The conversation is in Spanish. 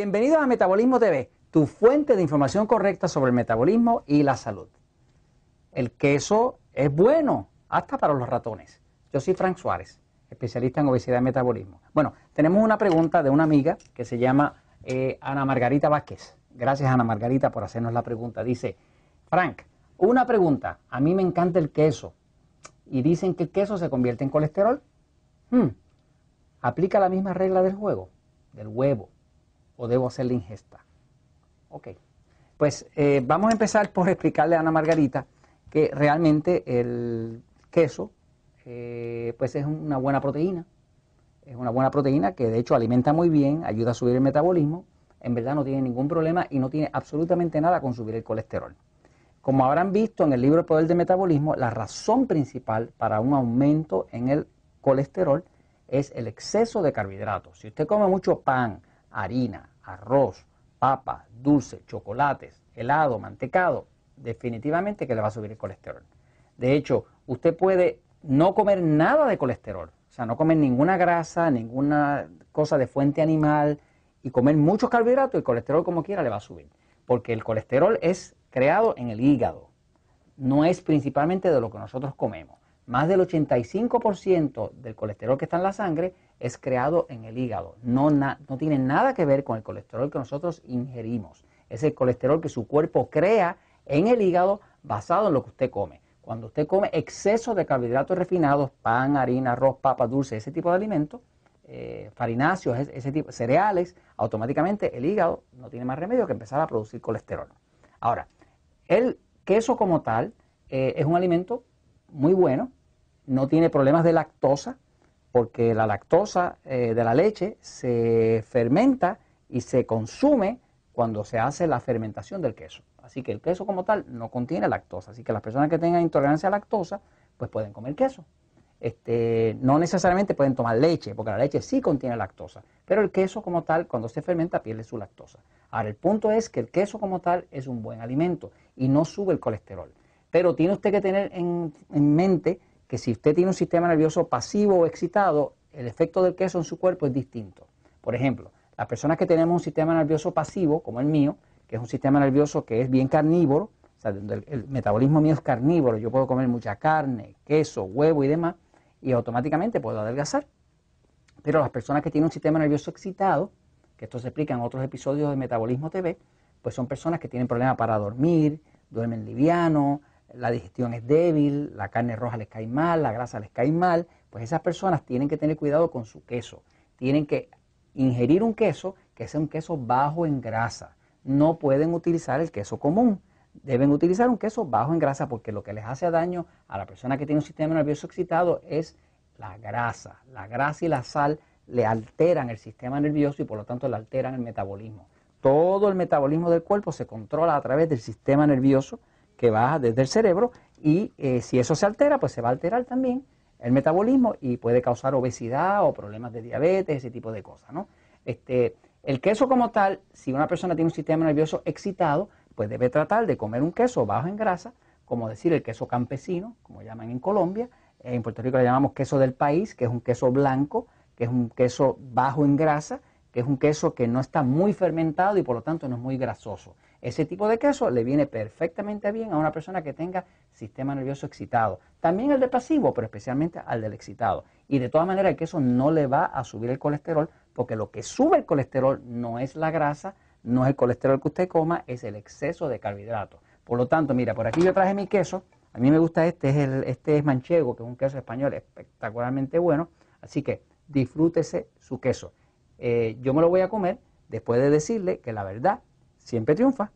Bienvenidos a Metabolismo TV, tu fuente de información correcta sobre el metabolismo y la salud. El queso es bueno, hasta para los ratones. Yo soy Frank Suárez, especialista en obesidad y metabolismo. Bueno, tenemos una pregunta de una amiga que se llama eh, Ana Margarita Vázquez. Gracias Ana Margarita por hacernos la pregunta. Dice, Frank, una pregunta. A mí me encanta el queso. Y dicen que el queso se convierte en colesterol. Hmm. Aplica la misma regla del juego, del huevo o debo hacer la ingesta. Ok, pues eh, vamos a empezar por explicarle a Ana Margarita que realmente el queso eh, pues es una buena proteína, es una buena proteína que de hecho alimenta muy bien, ayuda a subir el metabolismo, en verdad no tiene ningún problema y no tiene absolutamente nada con subir el colesterol. Como habrán visto en el libro El Poder de Metabolismo, la razón principal para un aumento en el colesterol es el exceso de carbohidratos. Si usted come mucho pan, harina, arroz, papa, dulce, chocolates, helado, mantecado, definitivamente que le va a subir el colesterol. De hecho, usted puede no comer nada de colesterol, o sea, no comer ninguna grasa, ninguna cosa de fuente animal y comer muchos carbohidratos, el colesterol como quiera le va a subir, porque el colesterol es creado en el hígado, no es principalmente de lo que nosotros comemos. Más del 85% del colesterol que está en la sangre es creado en el hígado. No, no tiene nada que ver con el colesterol que nosotros ingerimos. Es el colesterol que su cuerpo crea en el hígado basado en lo que usted come. Cuando usted come exceso de carbohidratos refinados, pan, harina, arroz, papa, dulce, ese tipo de alimentos, eh, farináceos, ese, tipo, cereales, automáticamente el hígado no tiene más remedio que empezar a producir colesterol. Ahora, el queso como tal eh, es un alimento muy bueno, no tiene problemas de lactosa, porque la lactosa eh, de la leche se fermenta y se consume cuando se hace la fermentación del queso. Así que el queso como tal no contiene lactosa. Así que las personas que tengan intolerancia a lactosa, pues pueden comer queso. Este, no necesariamente pueden tomar leche, porque la leche sí contiene lactosa, pero el queso como tal, cuando se fermenta, pierde su lactosa. Ahora, el punto es que el queso como tal es un buen alimento y no sube el colesterol. Pero tiene usted que tener en, en mente que si usted tiene un sistema nervioso pasivo o excitado, el efecto del queso en su cuerpo es distinto. Por ejemplo, las personas que tenemos un sistema nervioso pasivo, como el mío, que es un sistema nervioso que es bien carnívoro, el, metabolismo mío es carnívoro, yo puedo comer mucha carne, queso, huevo y demás, y automáticamente puedo adelgazar. Pero las personas que tienen un sistema nervioso excitado, que esto se explica en otros episodios de Metabolismo TV, pues son personas que tienen problemas para dormir, duermen liviano, la digestión es débil, la carne roja les cae mal, la grasa les cae mal, pues esas personas tienen que tener cuidado con su queso. Tienen que ingerir un queso que sea un queso bajo en grasa. No pueden utilizar el queso común. Deben utilizar un queso bajo en grasa porque lo que les hace daño a la persona que tiene un sistema nervioso excitado es la grasa. La grasa y la sal le alteran el sistema nervioso y por lo tanto le alteran el metabolismo. Todo el metabolismo del cuerpo se controla a través del sistema nervioso que baja desde el cerebro y eh, si eso se altera, pues se va a alterar también el metabolismo y puede causar obesidad o problemas de diabetes, ese tipo de cosas, ¿no? Este, el queso como tal, si una persona tiene un sistema nervioso excitado, pues debe tratar de comer un queso bajo en grasa, como decir el queso campesino, como llaman en Colombia, en Puerto Rico le llamamos queso del país, que es un queso blanco, que es un queso bajo en grasa es un queso que no está muy fermentado y por lo tanto no es muy grasoso. Ese tipo de queso le viene perfectamente bien a una persona que tenga sistema nervioso excitado. También al de pasivo, pero especialmente al del excitado. Y de todas maneras el queso no le va a subir el colesterol porque lo que sube el colesterol no es la grasa, no es el colesterol que usted coma, es el exceso de carbohidratos. Por lo tanto, mira, por aquí yo traje mi queso. A mí me gusta este, es este es manchego, que es un queso español espectacularmente bueno. Así que disfrútese su queso. Eh, yo me lo voy a comer después de decirle que la verdad siempre triunfa.